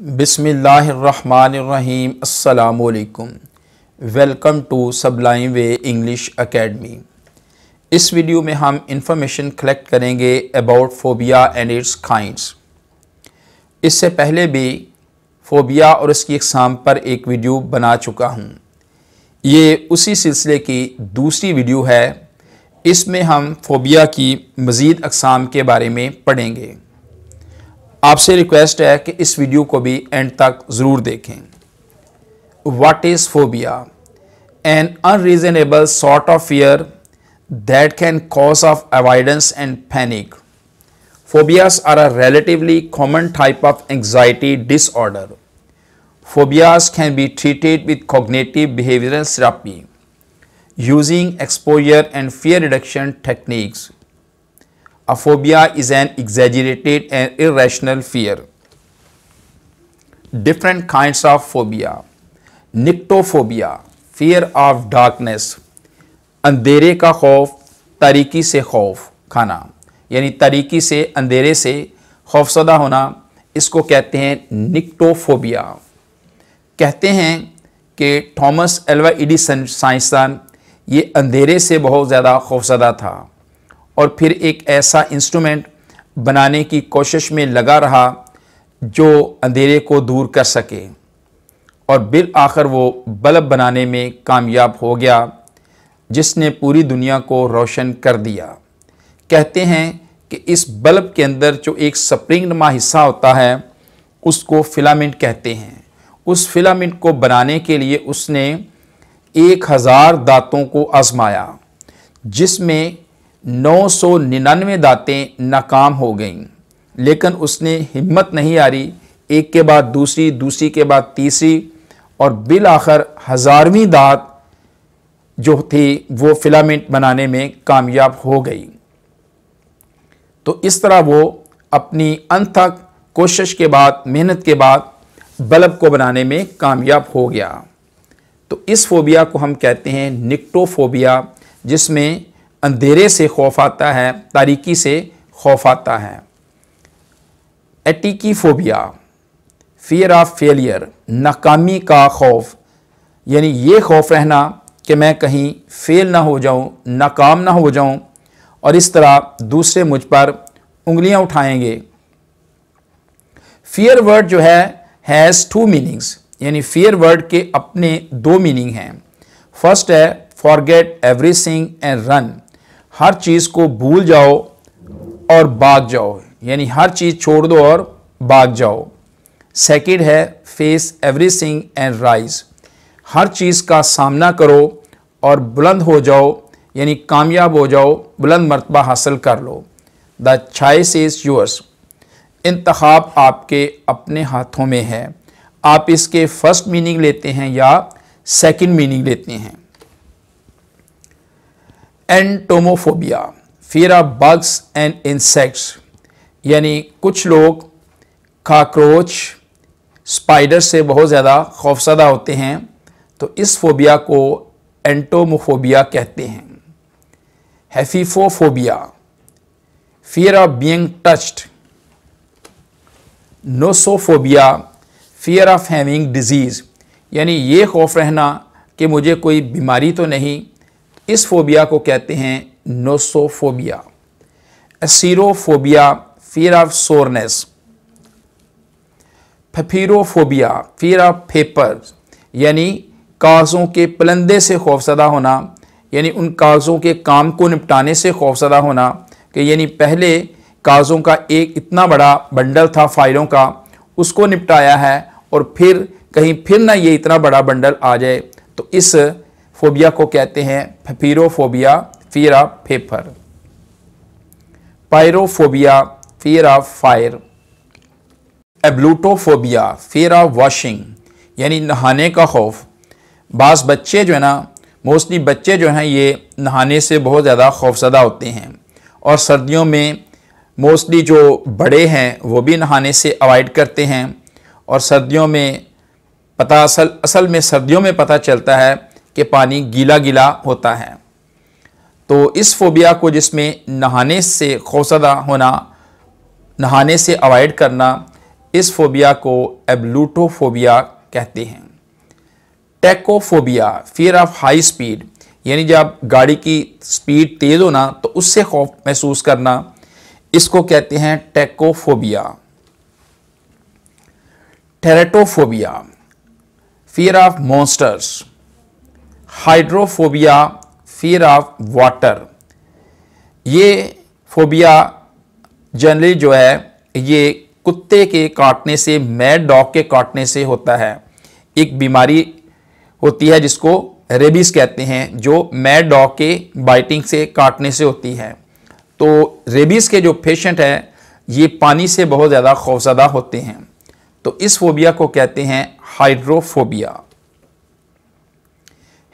बिसमीम अल्लाम welcome to sublime way English academy इस वीडियो में हम इंफॉर्मेशन कलेक्ट करेंगे about phobia and its kind इससे पहले भी फोबिया और इसकी इकसाम पर एक वीडियो बना चुका हूँ ये उसी सिलसिले की दूसरी वीडियो है इसमें हम फोबिया की मज़ीद अकसाम के बारे में पढ़ेंगे आपसे रिक्वेस्ट है कि इस वीडियो को भी एंड तक ज़रूर देखें what is phobia an unreasonable sort of fear that can cause of avoidance and panic phobias are a relatively common type of anxiety disorder phobias can be treated with cognitive behaviour therapy using exposure and fear reduction techniques A phobia is an exaggerated and irrational fear. Different kinds of phobia. Nyctophobia, fear of darkness. अंधेरे का खौफ तरीकी से खौफ खाना यानी तरीकी se अंधेरे से खौफसदा होना इसको कहते हैं निक्टोफोबिया कहते हैं कि थॉमस एल्वा एडिसन साइंसदान ये अंधेरे से बहुत ज़्यादा खौफसदा tha और फिर एक ऐसा इंस्ट्रूमेंट बनाने की कोशिश में लगा रहा जो अंधेरे को दूर कर सके और बिल आखिर वो बल्ब बनाने में कामयाब हो गया जिसने पूरी दुनिया को रोशन कर दिया कहते हैं कि इस बल्ब के अंदर जो एक स्प्रिंग नमा हिस्सा होता है उसको फिलामेंट कहते हैं उस फिलामेंट को बनाने के लिए उसने एक हज़ार दांतों को आजमाया जिसमें नौ सौ निन्यानवे दातें नाकाम हो गईं लेकिन उसने हिम्मत नहीं हारी एक के बाद दूसरी दूसरी के बाद तीसरी और बिल आखिर हज़ारवीं दात जो थी वो फिलामेंट बनाने में कामयाब हो गई तो इस तरह वो अपनी अनथक कोशिश के बाद मेहनत के बाद बल्ब को बनाने में कामयाब हो गया तो इस फोबिया को हम कहते हैं निक्टोफोबिया जिसमें अंधेरे से खौफ आता है तारीकी से खौफ आता है atychiphobia fear of failure नाकामी का खौफ यानी ये खौफ रहना कि मैं कहीं फेल ना हो जाऊं नाकाम ना हो जाऊं और इस तरह दूसरे मुझ पर उंगलियां उठाएंगे फियर वर्ड जो है हैज़ टू मीनिंग्स यानी फियर वर्ड के अपने दो मीनिंग हैं फर्स्ट है फॉरगेट एवरीथिंग एंड रन हर चीज़ को भूल जाओ और भाग जाओ यानी हर चीज़ छोड़ दो और भाग जाओ सेकेंड है फेस एवरीथिंग एंड राइज हर चीज़ का सामना करो और बुलंद हो जाओ यानी कामयाब हो जाओ बुलंद मरतबा हासिल कर लो द छाइस इज़ योर्स इंतखब आपके अपने हाथों में है आप इसके फर्स्ट मीनिंग लेते हैं या सेकंड मीनिंग लेते हैं entomophobia fear of bugs and insects यानी कुछ लोग काकरोच स्पाइडर से बहुत ज़्यादा खौफसदा होते हैं तो इस फोबिया को एंटोमोफोबिया कहते हैं haphephobia fear of being touched nosophobia fear of having disease यानी ये खौफ रहना कि मुझे कोई बीमारी तो नहीं इस फोबिया को कहते हैं nosophobia acerophobia fear of sourness papyrophobia fear of paper यानी कागज़ों के पलंदे से खौफसदा होना यानी उन कागज़ों के काम को निपटाने से खौफसदा होना कि यानी पहले कागज़ों का एक इतना बड़ा बंडल था फाइलों का उसको निपटाया है और फिर कहीं फिर ना ये इतना बड़ा बंडल आ जाए तो इस फोबिया को कहते हैं papyrophobia fear of paper pyrophobia fear of fire ablutophobia fear of washing यानी नहाने का खौफ बास बच्चे जो है ना मोस्टली बच्चे जो हैं ये नहाने से बहुत ज़्यादा खौफजदा होते हैं और सर्दियों में मोस्टली जो बड़े हैं वो भी नहाने से अवॉइड करते हैं और सर्दियों में पता असल असल में सर्दियों में पता चलता है कि पानी गीला गीला होता है तो इस फोबिया को जिसमें नहाने से खौसदा होना नहाने से अवॉइड करना इस फोबिया को एब्लूटोफोबिया कहते हैं tachophobia fear of high speed यानी जब गाड़ी की स्पीड तेज़ होना तो उससे खौफ महसूस करना इसको कहते हैं tachophobia teratophobia fear of monsters hydrophobia fear of water ये फोबिया जनरली जो है ये कुत्ते के काटने से मैड डॉग के काटने से होता है एक बीमारी होती है जिसको रेबीज़ कहते हैं जो मैड डॉग के बाइटिंग से काटने से होती है तो रेबीज़ के जो पेशेंट हैं ये पानी से बहुत ज़्यादा खौफजदा होते हैं तो इस फोबिया को कहते हैं hydrophobia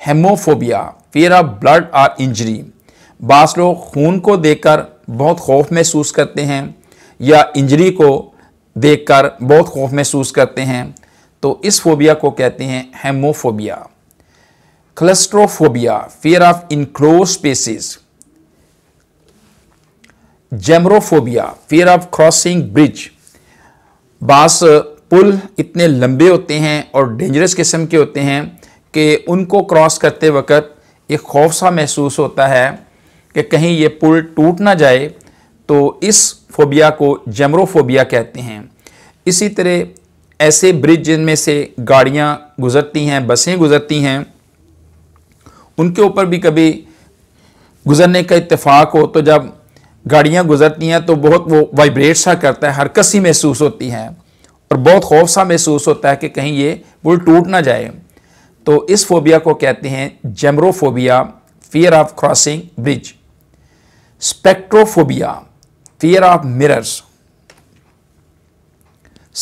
haemophobia fear of blood और इंजरी बास लोग खून को देखकर बहुत खौफ महसूस करते हैं या इंजरी को देखकर बहुत खौफ महसूस करते हैं तो इस फोबिया को कहते हैं haemophobia claustrophobia fear of enclosed spaces gephyrophobia fear of crossing bridge बास पुल इतने लंबे होते हैं और डेंजरस किस्म के होते हैं कि उनको क्रॉस करते वक़्त एक खौफ सा महसूस होता है कि कहीं ये पुल टूट ना जाए तो इस फोबिया को जमरोफोबिया कहते हैं इसी तरह ऐसे ब्रिज जिनमें से गाड़ियाँ गुज़रती हैं बसें गुज़रती हैं उनके ऊपर भी कभी गुज़रने का इतफ़ाक़ हो तो जब गाड़ियाँ गुज़रती हैं तो बहुत वो वाइब्रेट सा करता है हरकसी महसूस होती है और बहुत खौफ सा महसूस होता है कि कहीं ये पुल टूट ना जाए तो इस फोबिया को कहते हैं gephyrophobia fear of crossing bridge spectrophobia fear of mirrors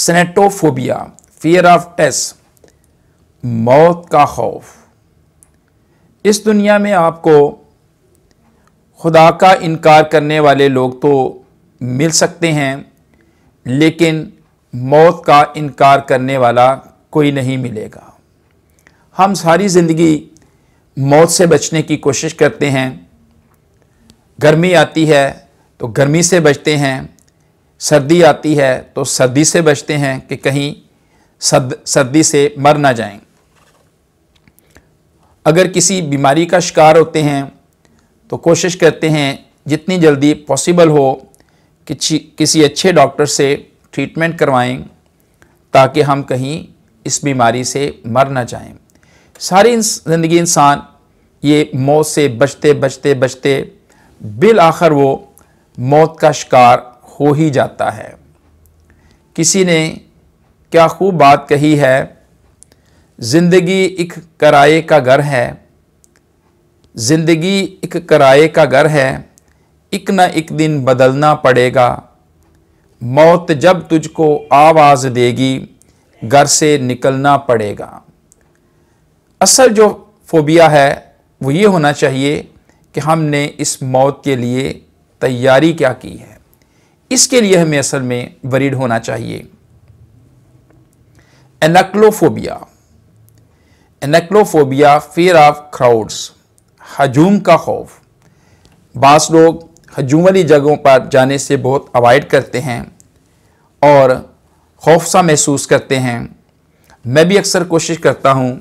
thanatophobia fear of टेस्ट मौत का खौफ इस दुनिया में आपको खुदा का इनकार करने वाले लोग तो मिल सकते हैं लेकिन मौत का इनकार करने वाला कोई नहीं मिलेगा हम सारी ज़िंदगी मौत से बचने की कोशिश करते हैं गर्मी आती है तो गर्मी से बचते हैं सर्दी आती है तो सर्दी से बचते हैं कि कहीं सर्द सर्दी से मर ना जाएं। अगर किसी बीमारी का शिकार होते हैं तो कोशिश करते हैं जितनी जल्दी पॉसिबल हो कि किसी अच्छे डॉक्टर से ट्रीटमेंट करवाएं ताकि हम कहीं इस बीमारी से मर ना जाएं सारी ज़िंदगी इंसान ये मौत से बचते बचते बचते बिल आखिर वो मौत का शिकार हो ही जाता है किसी ने क्या खूब बात कही है ज़िंदगी एक कराए का घर है ज़िंदगी एक कराए का घर है एक न एक दिन बदलना पड़ेगा मौत जब तुझको आवाज़ देगी घर से निकलना पड़ेगा असल जो फोबिया है वो ये होना चाहिए कि हमने इस मौत के लिए तैयारी क्या की है इसके लिए हमें असल में वरीड होना चाहिए enochlophobia enochlophobia fear of crowds हजूम का खौफ बास लोग हजूम वाली जगहों पर जाने से बहुत अवॉइड करते हैं और खौफ सा महसूस करते हैं मैं भी अक्सर कोशिश करता हूँ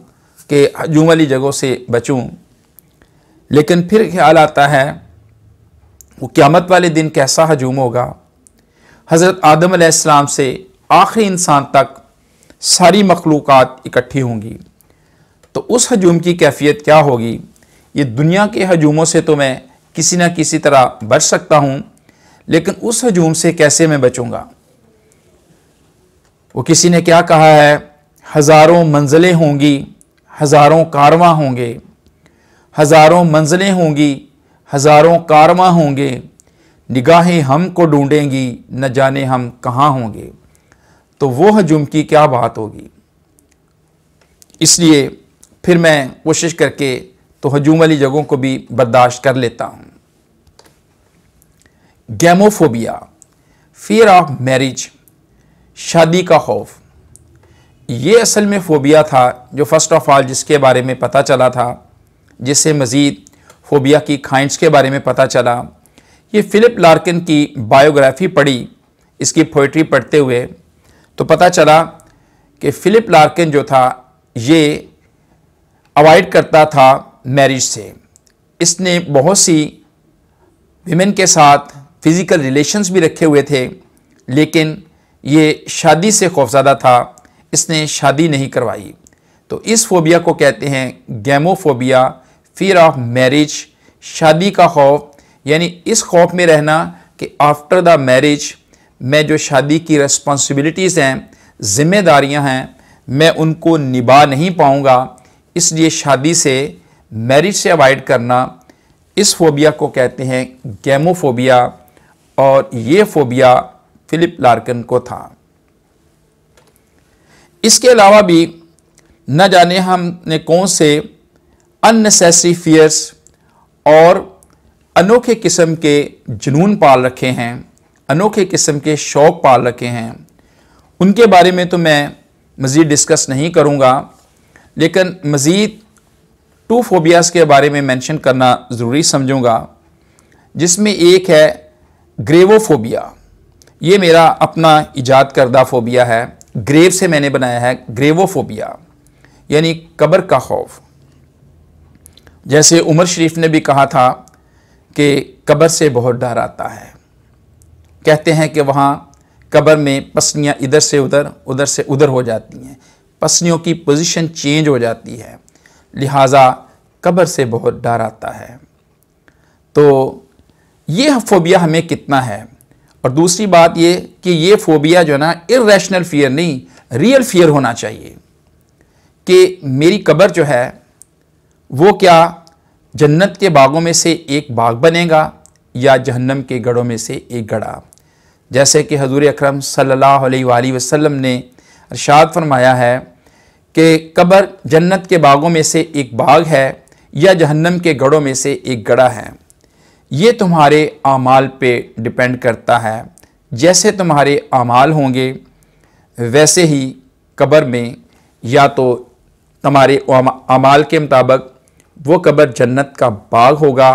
कि हजूम वाली जगहों से बचूं लेकिन फिर ख्याल आता है वो क़्यामत वाले दिन कैसा हजूम होगा हज़रत आदम आसमाम से आखिरी इंसान तक सारी मखलूक इकट्ठी होंगी तो उस हजूम की कैफियत क्या होगी ये दुनिया के हजूमों से तो मैं किसी न किसी तरह बच सकता हूँ लेकिन उस हजूम से कैसे मैं बचूँगा वो किसी ने क्या कहा है हज़ारों मंजिलें होंगी हज़ारों कारवां होंगे हज़ारों मंजिलें होंगी हज़ारों कारवां होंगे निगाहें हम को ढूंढेंगी न जाने हम कहाँ होंगे तो वो हजूम की क्या बात होगी इसलिए फिर मैं कोशिश करके तो हजूम वाली जगहों को भी बर्दाश्त कर लेता हूँ गैमोफोबिया फियर ऑफ मैरिज शादी का खौफ ये असल में फ़ोबिया था जो फ़र्स्ट ऑफ़ ऑल जिसके बारे में पता चला था जिससे मज़ीद फ़ोबिया की खाइंस के बारे में पता चला ये फ़िलिप लार्किन की बायोग्राफ़ी पढ़ी इसकी पोइट्री पढ़ते हुए तो पता चला कि फ़िलिप लार्किन जो था ये अवॉइड करता था मैरिज से इसने बहुत सी विमेन के साथ फ़िज़िकल रिलेशंस भी रखे हुए थे लेकिन ये शादी से खौफजादा था इसने शादी नहीं करवाई तो इस फोबिया को कहते हैं गैमोफोबिया फियर ऑफ मैरिज शादी का खौफ यानी इस खौफ में रहना कि आफ्टर द मैरिज मैं जो शादी की रिस्पॉन्सिबिलिटीज़ हैं ज़िम्मेदारियां हैं मैं उनको निभा नहीं पाऊंगा इसलिए शादी से मैरिज से अवॉइड करना इस फोबिया को कहते हैं गैमोफोबिया और ये फोबिया फ़िलिप लार्कन को था इसके अलावा भी न जाने हमने कौन से अननेसेसरी फियर्स और अनोखे किस्म के जुनून पाल रखे हैं अनोखे किस्म के शौक़ पाल रखे हैं उनके बारे में तो मैं मज़ीद डिस्कस नहीं करूँगा लेकिन मज़ीद टू फोबियाज़ के बारे में मेंशन करना ज़रूरी समझूँगा जिसमें एक है ग्रेवोफोबिया ये मेरा अपना इजाद करदा फोबिया है ग्रेव से मैंने बनाया है ग्रेवोफोबिया यानी कब्र का खौफ जैसे उमर शरीफ ने भी कहा था कि कब्र से बहुत डर आता है कहते हैं कि वहाँ कब्र में पसनियाँ इधर से उधर उधर से उधर हो जाती हैं पसनियों की पोजीशन चेंज हो जाती है लिहाजा कब्र से बहुत डर आता है तो ये फोबिया हमें कितना है और दूसरी बात ये कि ये फोबिया जो है ना इेशनल फियर नहीं रियल फियर होना चाहिए कि मेरी कब्र जो है वो क्या जन्नत के बागों में से एक बाग बनेगा या जहन्नम के गढ़ों में से एक गढ़ा जैसे कि हजूर अक्रम सल्ला वसम ने अरशाद फरमाया है कि कब्र जन्नत के बागों में से एक बाग है या जहन्नम के गढ़ों में से एक गढ़ा है ये तुम्हारे अमाल पे डिपेंड करता है जैसे तुम्हारे अमाल होंगे वैसे ही कब्र में या तो तुम्हारे अमाल के मुताबिक वो कब्र जन्नत का बाग होगा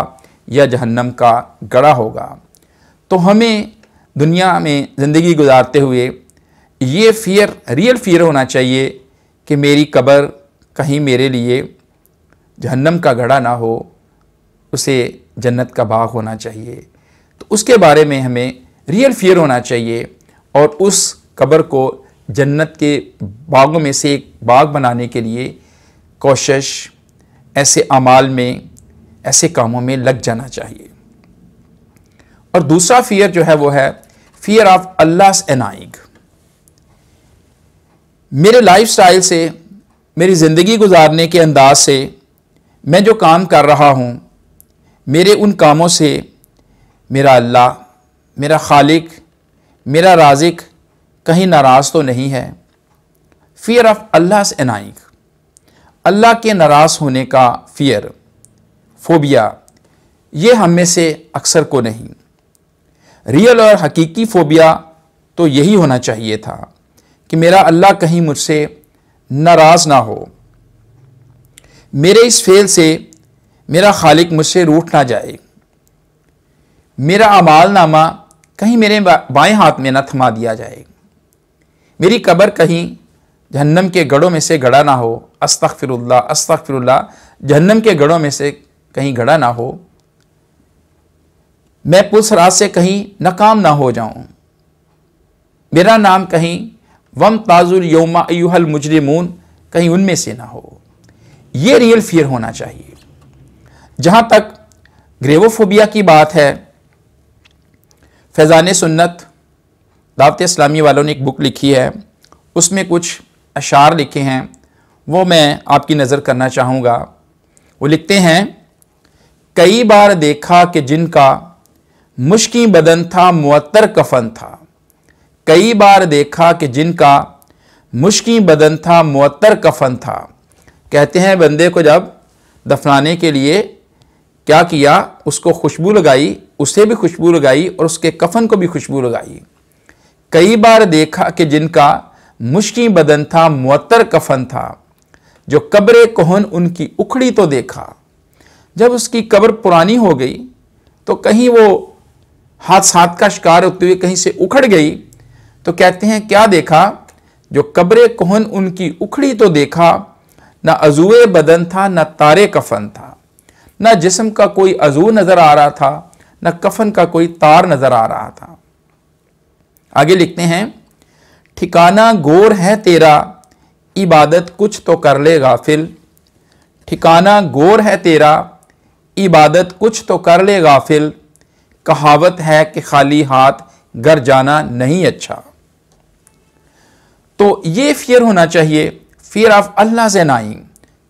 या जहन्नम का गड़ा होगा तो हमें दुनिया में ज़िंदगी गुजारते हुए ये फियर रियल फियर होना चाहिए कि मेरी कब्र कहीं मेरे लिए जहन्नम का गड़ा ना हो उसे जन्नत का बाग होना चाहिए तो उसके बारे में हमें रियल फियर होना चाहिए और उस कब्र को जन्नत के बागों में से एक बाग बनाने के लिए कोशिश ऐसे अमाल में ऐसे कामों में लग जाना चाहिए और दूसरा फियर जो है वो है फियर ऑफ अल्लाह एनाइग मेरे लाइफ स्टाइल से मेरी ज़िंदगी गुजारने के अंदाज से मैं जो काम कर रहा हूँ मेरे उन कामों से मेरा अल्लाह मेरा खालिक मेरा राजिक कहीं नाराज़ तो नहीं है फ़ियर ऑफ़ अल्लाह से अनाइक अल्लाह के नाराज़ होने का फ़ियर फोबिया ये हम में से अक्सर को नहीं रियल और हकीकी फ़ोबिया तो यही होना चाहिए था कि मेरा अल्लाह कहीं मुझसे नाराज़ ना हो मेरे इस फेल से मेरा खालिक मुझसे रूठ ना जाए मेरा अमाल नामा कहीं मेरे बाएं हाथ में ना थमा दिया जाए मेरी कब्र कहीं जहन्नम के गढ़ों में से गड़ा ना हो अस्तख फिरुल्ला अस्तख फिरुल्ला जहन्नम के गढ़ों में से कहीं गड़ा ना हो मैं पुलिस रात से कहीं नाकाम ना हो जाऊं मेरा नाम कहीं वम ताजुल योमा अयूहल मुजरिमून कहीं उनमें से ना हो ये रियल फियर होना चाहिए जहां तक ग्रेवोफोबिया की बात है फैज़ान सुन्नत दावत इस्लामी वालों ने एक बुक लिखी है उसमें कुछ अशार लिखे हैं वो मैं आपकी नज़र करना चाहूँगा वो लिखते हैं कई बार देखा कि जिनका मुश्की बदन था मअतर कफन था कई बार देखा कि जिनका मुश्की बदन था मअतर कफन था कहते हैं बंदे को जब दफनाने के लिए क्या किया उसको खुशबू लगाई उसे भी खुशबू लगाई और उसके कफन को भी खुशबू लगाई कई बार देखा कि जिनका मुश्किल बदन था मुअत्तर कफन था जो कब्र कोहन उनकी उखड़ी तो देखा जब उसकी कब्र पुरानी हो गई तो कहीं वो हाथ साथ का शिकार होते हुए कहीं से उखड़ गई तो कहते हैं क्या देखा जो कब्र कोहन उनकी उखड़ी तो देखा ना अजूए बदन था ना तारे कफन था न जिसम का कोई अजू नज़र आ रहा था न कफन का कोई तार नज़र आ रहा था आगे लिखते हैं ठिकाना गोर है तेरा इबादत कुछ तो कर ले गाफिल ठिकाना गोर है तेरा इबादत कुछ तो कर ले गाफिल कहावत है कि खाली हाथ घर जाना नहीं अच्छा तो ये फियर होना चाहिए फियर ऑफ अल्लाह से नाइंग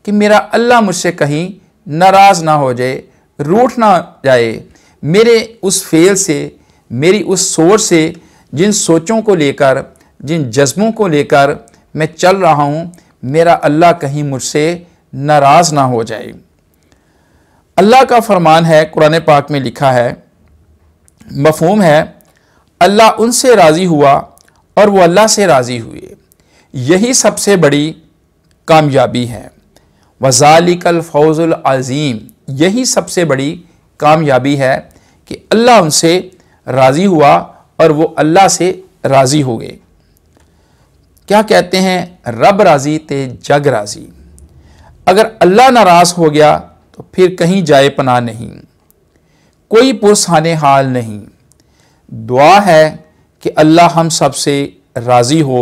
कि मेरा अल्लाह मुझसे कहीं नाराज़ ना हो जाए रूठ ना जाए मेरे उस फेल से मेरी उस सोच से जिन सोचों को लेकर जिन जज्बों को लेकर मैं चल रहा हूँ मेरा अल्लाह कहीं मुझसे नाराज़ ना हो जाए अल्लाह का फरमान है कुरान पाक में लिखा है मफहम है अल्लाह उनसे राज़ी हुआ और वो अल्लाह से राज़ी हुए यही सबसे बड़ी कामयाबी है वजालिकल फौजुल अज़ीम यही सबसे बड़ी कामयाबी है कि अल्लाह उनसे राज़ी हुआ और वो अल्लाह से राज़ी हो गए क्या कहते हैं रब राज़ी ते जग राज़ी अगर अल्लाह नाराज़ हो गया तो फिर कहीं जाए पना नहीं कोई पुरसाने हाल नहीं दुआ है कि अल्लाह हम सब से राज़ी हो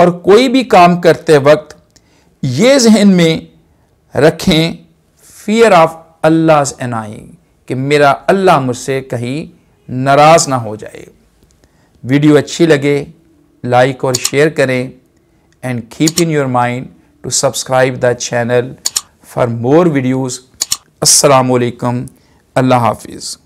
और कोई भी काम करते वक्त ये जहन में रखें फियर ऑफ अल्लाह एनाई कि मेरा अल्लाह मुझसे कहीं नाराज़ ना हो जाए वीडियो अच्छी लगे लाइक और शेयर करें and keep in your mind to subscribe the channel for more videos असलकम अल्लाह हाफिज़